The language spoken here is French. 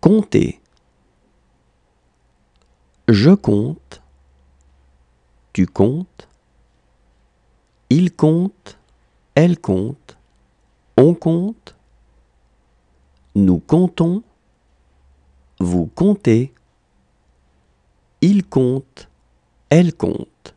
Compter. Je compte. Tu comptes. Il compte. Elle compte. On compte. Nous comptons. Vous comptez. Il compte. Elle compte.